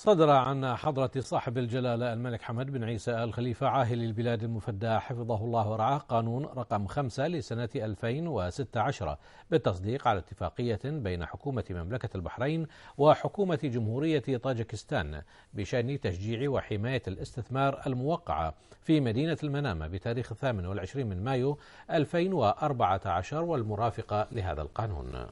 صدر عن حضرة صاحب الجلالة الملك حمد بن عيسى آل خليفة عاهل البلاد المفدى حفظه الله ورعاه قانون رقم خمسة لسنة 2016 بالتصديق على اتفاقية بين حكومة مملكة البحرين وحكومة جمهورية طاجكستان بشأن تشجيع وحماية الاستثمار الموقعة في مدينة المنامة بتاريخ 28 من مايو 2014 والمرافقة لهذا القانون